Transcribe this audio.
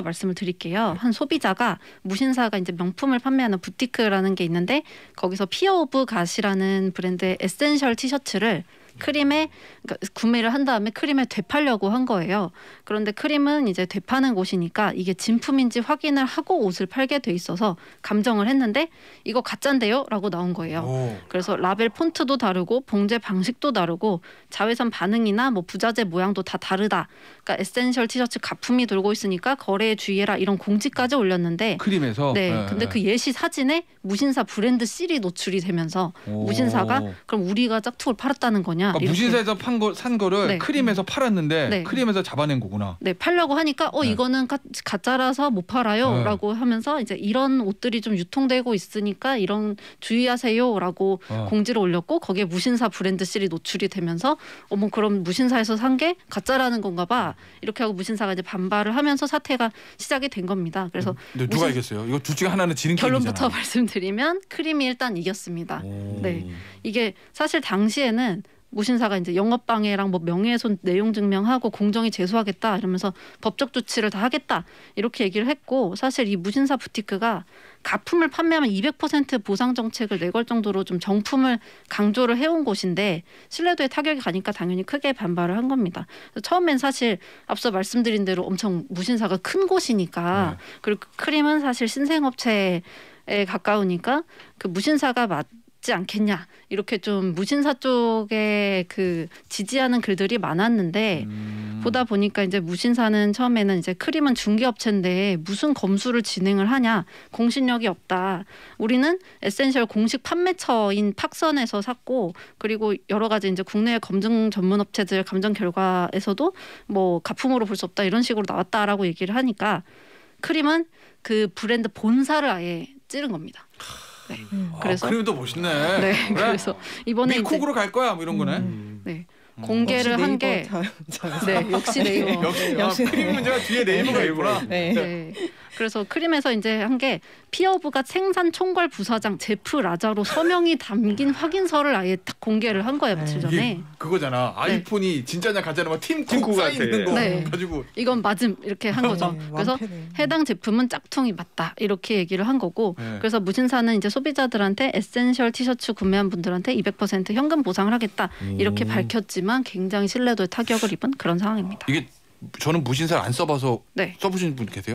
말씀을 드릴게요. 한 소비자가 무신사가 이제 명품을 판매하는 부티크라는 게 있는데 거기서 피어 오브 가시라는 브랜드의 에센셜 티셔츠를 크림에 그러니까 구매를 한 다음에 크림에 되팔려고 한 거예요. 그런데 크림은 이제 되파는 곳이니까 이게 진품인지 확인을 하고 옷을 팔게 돼 있어서 감정을 했는데 이거 가짜인데요라고 나온 거예요. 오. 그래서 라벨 폰트도 다르고 봉제 방식도 다르고 자외선 반응이나 뭐 부자재 모양도 다 다르다. 그러니까 에센셜 티셔츠 가품이 돌고 있으니까 거래에 주의해라 이런 공지까지 올렸는데 크림에서 네. 네. 근데 그 예시 사진에 무신사 브랜드 씰이 노출이 되면서 오. 무신사가 그럼 우리가 짝퉁을 팔았다는 거냐? 거냐? 그러니까 무신사에서 판 거 산 거를 네. 크림에서 팔았는데 네. 크림에서 잡아낸 거구나. 네, 팔려고 하니까 어 네. 이거는 가, 가짜라서 못 팔아요라고 네. 하면서 이제 이런 옷들이 좀 유통되고 있으니까 이런 주의하세요라고 네. 공지를 올렸고 거기에 무신사 브랜드 실이 노출이 되면서 어머 그럼 무신사에서 산 게 가짜라는 건가 봐 이렇게 하고 무신사가 이제 반발을 하면서 사태가 시작이 된 겁니다. 그래서 네, 누가 이겼어요? 이거 둘 중에 하나는 지는 결론부터 말씀드리면 크림이 일단 이겼습니다. 오. 네, 이게 사실 당시에는 무신사가 이제 영업방해랑 뭐 명예훼손 내용 증명하고 공정히 제소하겠다 이러면서 법적 조치를 다 하겠다 이렇게 얘기를 했고 사실 이 무신사 부티크가 가품을 판매하면 200% 보상 정책을 내걸 정도로 좀 정품을 강조를 해온 곳인데 신뢰도에 타격이 가니까 당연히 크게 반발을 한 겁니다. 처음엔 사실 앞서 말씀드린 대로 엄청 무신사가 큰 곳이니까 네. 그리고 크림은 사실 신생업체에 가까우니까 그 무신사가 맞 있지 않겠냐 이렇게 좀 무신사 쪽에 그 지지하는 글들이 많았는데 음. 보다 보니까 이제 무신사는 처음에는 이제 크림은 중개업체인데 무슨 검수를 진행을 하냐 공신력이 없다 우리는 에센셜 공식 판매처인 팍선에서 샀고 그리고 여러 가지 이제 국내 검증 전문 업체들 감정 결과에서도 뭐 가품으로 볼 수 없다 이런 식으로 나왔다라고 얘기를 하니까 크림은 그 브랜드 본사를 아예 찌른 겁니다. 네. 음. 아, 그래서 아, 크림도 멋있네. 네. 그래? 그래서 이번에 미국으로 갈 거야 뭐 이런 거네. 음. 음. 네. 음. 공개를 한게 네, 역시 네이버. 역시, 아, 크림 문제가 뒤에 네이버가 네. 있구나. 네. 네. 그래서 크림에서 이제 한게 피어부가 생산 총괄 부사장 제프 라자로 서명이 담긴 확인서를 아예 딱 공개를 한 거예요 며칠 네. 전에. 그거잖아. 네. 아이폰이 네. 진짜냐 가짜냐 팀쿡사 있는 거 네. 가지고 이건 맞음 이렇게 한 네. 거죠. 그래서 해당 제품은 짝퉁이 맞다 이렇게 얘기를 한 거고 네. 그래서 무신사는 이제 소비자들한테 에센셜 티셔츠 구매한 분들한테 200% 현금 보상을 하겠다 이렇게 밝혔지만 굉장히 신뢰도에 타격을 입은 그런 상황입니다. 이게 저는 무신사를 안 써봐서 네. 써보신 분 계세요?